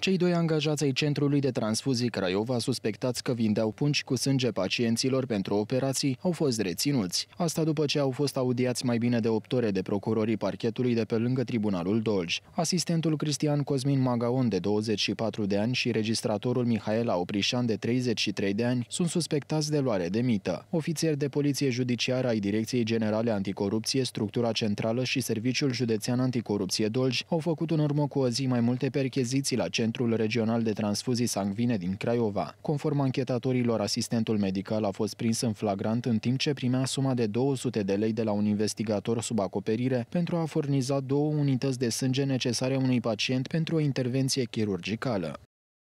Cei doi angajați ai Centrului de Transfuzii Craiova, suspectați că vindeau pungi cu sânge pacienților pentru operații, au fost reținuți. Asta după ce au fost audiați mai bine de 8 ore de procurorii parchetului de pe lângă Tribunalul Dolj. Asistentul Cristian Cosmin Magaon, de 24 de ani, și registratorul Mihaela Oprișan, de 33 de ani, sunt suspectați de luare de mită. Ofițeri de poliție judiciară ai Direcției Generale Anticorupție, Structura Centrală și Serviciul Județean Anticorupție Dolj au făcut în urmă cu o zi mai multe percheziții la centru Centrul Regional de Transfuzii Sangvine din Craiova. Conform anchetatorilor, asistentul medical a fost prins în flagrant în timp ce primea suma de 200 de lei de la un investigator sub acoperire pentru a furniza două unități de sânge necesare unui pacient pentru o intervenție chirurgicală.